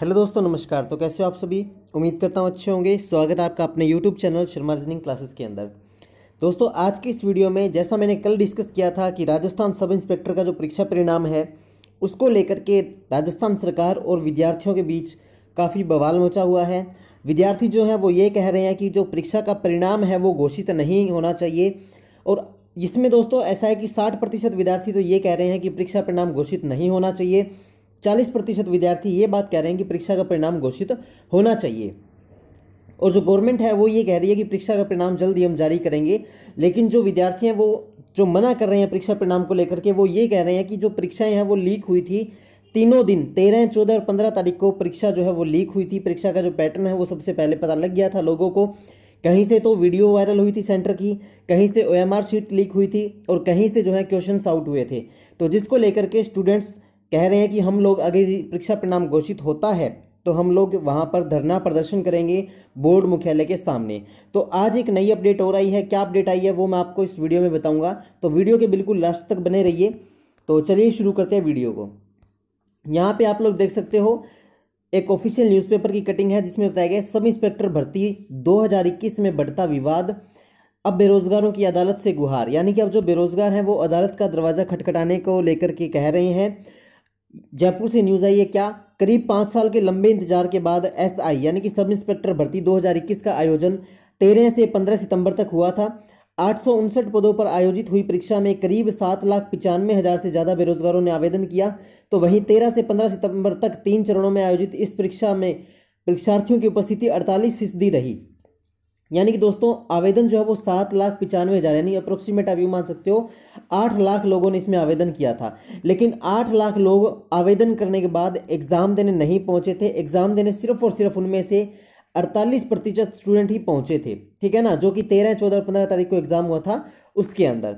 hello दोस्तों नमस्कार तो कैसे हो आप सभी उम्मीद करता हूँ अच्छे होंगे स्वागत है आपका अपने YouTube channel Sharma reasoning classes के अंदर दोस्तों आज की इस वीडियो में जैसा मैंने कल डिस्कस किया था कि राजस्थान सब इंस्पेक्टर का जो परीक्षा परिणाम है उसको लेकर के राजस्थान सरकार और विद्यार्थियों के बीच काफ़ी बवाल मचा हुआ है विद्यार्थी जो हैं वो ये कह रहे हैं कि जो परीक्षा का परिणाम है वो घोषित नहीं होना चाहिए और इसमें दोस्तों ऐसा है कि साठ प्रतिशत विद्यार्थी तो ये कह रहे हैं कि परीक्षा परिणाम घोषित नहीं होना चाहिए चालीस प्रतिशत विद्यार्थी ये बात कह रहे हैं कि परीक्षा का परिणाम घोषित होना चाहिए और जो गवर्नमेंट है वो ये कह रही है कि परीक्षा का परिणाम जल्द ही हम जारी करेंगे लेकिन जो विद्यार्थी हैं वो जो मना कर रहे हैं परीक्षा परिणाम को लेकर के वो ये कह रहे हैं कि जो परीक्षाएं हैं वो लीक हुई थी तीनों दिन तेरह चौदह और पंद्रह तारीख को परीक्षा जो है वो लीक हुई थी परीक्षा का जो पैटर्न है वो सबसे पहले पता लग गया था लोगों को कहीं से तो वीडियो वायरल हुई थी सेंटर की कहीं से ओ शीट लीक हुई थी और कहीं से जो है क्वेश्चन आउट हुए थे तो जिसको लेकर के स्टूडेंट्स कह रहे हैं कि हम लोग अगर परीक्षा परिणाम घोषित होता है तो हम लोग वहाँ पर धरना प्रदर्शन करेंगे बोर्ड मुख्यालय के सामने तो आज एक नई अपडेट हो रही है क्या अपडेट आई है वो मैं आपको इस वीडियो में बताऊंगा तो वीडियो के बिल्कुल लास्ट तक बने रहिए तो चलिए शुरू करते हैं वीडियो को यहाँ पे आप लोग देख सकते हो एक ऑफिशियल न्यूज़पेपर की कटिंग है जिसमें बताया गया सब इंस्पेक्टर भर्ती दो में बढ़ता विवाद अब बेरोजगारों की अदालत से गुहार यानी कि अब जो बेरोजगार हैं वो अदालत का दरवाज़ा खटखटाने को लेकर के कह रहे हैं जयपुर से न्यूज़ आई है क्या करीब पाँच साल के लंबे इंतजार के बाद एसआई यानी कि सब इंस्पेक्टर भर्ती 2021 का आयोजन 13 से 15 सितंबर तक हुआ था आठ पदों पर आयोजित हुई परीक्षा में करीब सात लाख पिचानवे हज़ार से ज़्यादा बेरोजगारों ने आवेदन किया तो वहीं 13 से 15 सितंबर तक तीन चरणों में आयोजित इस परीक्षा में परीक्षार्थियों की उपस्थिति अड़तालीस फीसदी रही यानी कि दोस्तों आवेदन जो है वो सात लाख पिचानवे हज़ार यानी अप्रोक्सीमेट आप यूँ मान सकते हो आठ लाख लोगों ने इसमें आवेदन किया था लेकिन आठ लाख लोग आवेदन करने के बाद एग्ज़ाम देने नहीं पहुंचे थे एग्ज़ाम देने सिर्फ और सिर्फ उनमें से अड़तालीस प्रतिशत स्टूडेंट ही पहुंचे थे ठीक है ना जो कि तेरह चौदह और पंद्रह तारीख को एग्ज़ाम हुआ था उसके अंदर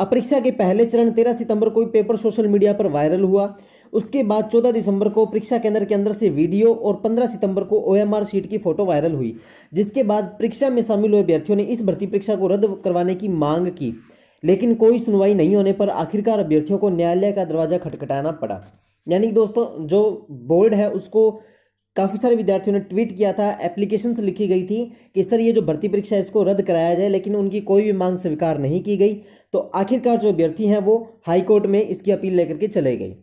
अपरीक्षा के पहले चरण तेरह सितंबर को पेपर सोशल मीडिया पर वायरल हुआ उसके बाद 14 दिसंबर को परीक्षा केंद्र के अंदर से वीडियो और 15 सितंबर को ओएमआर शीट की फोटो वायरल हुई जिसके बाद परीक्षा में शामिल हुए अभ्यर्थियों ने इस भर्ती परीक्षा को रद्द करवाने की मांग की लेकिन कोई सुनवाई नहीं होने पर आखिरकार अभ्यर्थियों को न्यायालय का दरवाजा खटखटाना पड़ा यानी कि दोस्तों जो बोर्ड है उसको काफ़ी सारे विद्यार्थियों ने ट्वीट किया था से लिखी गई थी कि सर ये जो भर्ती परीक्षा है इसको रद्द कराया जाए लेकिन उनकी कोई भी मांग स्वीकार नहीं की गई तो आखिरकार जो अभ्यर्थी हैं वो हाईकोर्ट में इसकी अपील लेकर के चले गई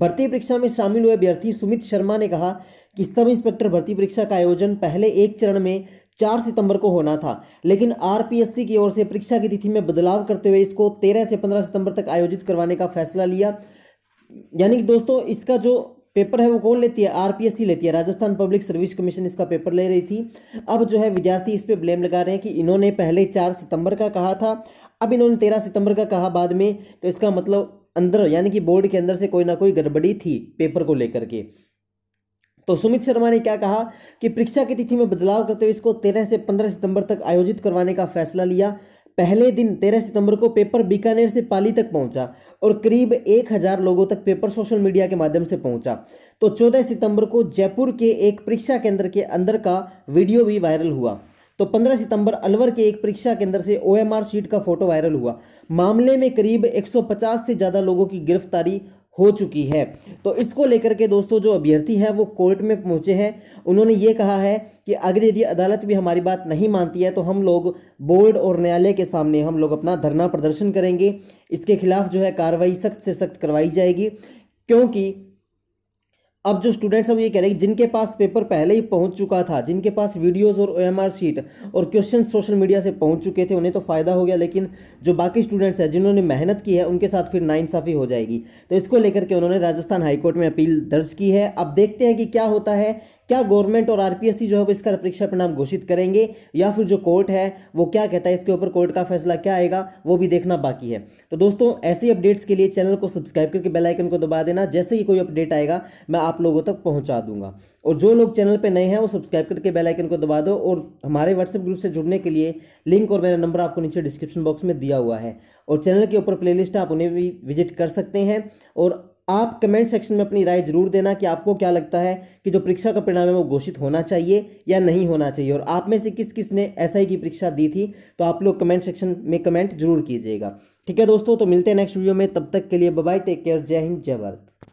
भर्ती परीक्षा में शामिल हुए अभ्यर्थी सुमित शर्मा ने कहा कि सब इंस्पेक्टर भर्ती परीक्षा का आयोजन पहले एक चरण में चार सितंबर को होना था लेकिन आरपीएससी की ओर से परीक्षा की तिथि में बदलाव करते हुए इसको तेरह से पंद्रह सितंबर तक आयोजित करवाने का फैसला लिया यानी कि दोस्तों इसका जो पेपर है वो कौन लेती है आरपीएससी लेती है राजस्थान पब्लिक सर्विस कमीशन इसका पेपर ले रही थी अब जो है विद्यार्थी इस पे ब्लेम लगा रहे हैं कि इन्होंने पहले चार सितंबर का कहा था अब इन्होंने तेरह सितंबर का कहा बाद में तो इसका मतलब अंदर यानी कि बोर्ड के अंदर से कोई ना कोई गड़बड़ी थी पेपर को लेकर के तो सुमित शर्मा ने क्या कहा कि परीक्षा की तिथि में बदलाव करते हुए इसको तेरह से पंद्रह सितंबर तक आयोजित करवाने का फैसला लिया पहले दिन तेरह सितंबर को पेपर बीकानेर से पाली तक पहुंचा और करीब एक हज़ार लोगों तक पेपर सोशल मीडिया के माध्यम से पहुंचा तो चौदह सितंबर को जयपुर के एक परीक्षा केंद्र के अंदर का वीडियो भी वायरल हुआ तो 15 सितंबर अलवर के एक परीक्षा केंद्र से ओएमआर शीट का फोटो वायरल हुआ मामले में करीब 150 से ज़्यादा लोगों की गिरफ्तारी हो चुकी है तो इसको लेकर के दोस्तों जो अभ्यर्थी है वो कोर्ट में पहुंचे हैं उन्होंने ये कहा है कि अगर यदि अदालत भी हमारी बात नहीं मानती है तो हम लोग बोर्ड और न्यायालय के सामने हम लोग अपना धरना प्रदर्शन करेंगे इसके खिलाफ जो है कार्रवाई सख्त से सख्त करवाई जाएगी क्योंकि अब जो स्टूडेंट्स हैं वो ये कह रहे हैं जिनके पास पेपर पहले ही पहुंच चुका था जिनके पास वीडियोस और ओएमआर शीट और क्वेश्चन सोशल मीडिया से पहुंच चुके थे उन्हें तो फ़ायदा हो गया लेकिन जो बाकी स्टूडेंट्स हैं जिन्होंने मेहनत की है उनके साथ फिर नाइंसाफ़ी हो जाएगी तो इसको लेकर के उन्होंने राजस्थान हाईकोर्ट में अपील दर्ज की है अब देखते हैं कि क्या होता है क्या गवर्नमेंट और आरपीएससी जो है वो इसका परीक्षा परिणाम घोषित करेंगे या फिर जो कोर्ट है वो क्या कहता है इसके ऊपर कोर्ट का फैसला क्या आएगा वो भी देखना बाकी है तो दोस्तों ही अपडेट्स के लिए चैनल को सब्सक्राइब करके बेल आइकन को दबा देना जैसे ही कोई अपडेट आएगा मैं आप लोगों तक पहुंचा दूंगा और जो लोग चैनल पर नए हैं वो सब्सक्राइब करके बेल आइकन को दबा दो और हमारे व्हाट्सएप ग्रुप से जुड़ने के लिए लिंक और मेरा नंबर आपको नीचे डिस्क्रिप्शन बॉक्स में दिया हुआ है और चैनल के ऊपर प्लेलिस्ट आप उन्हें भी विजिट कर सकते हैं और आप कमेंट सेक्शन में अपनी राय जरूर देना कि आपको क्या लगता है कि जो परीक्षा का परिणाम है वो घोषित होना चाहिए या नहीं होना चाहिए और आप में से किस किस ने एस की परीक्षा दी थी तो आप लोग कमेंट सेक्शन में कमेंट जरूर कीजिएगा ठीक है दोस्तों तो मिलते हैं नेक्स्ट वीडियो में तब तक के लिए बाय टेक केयर जय हिंद जय भारत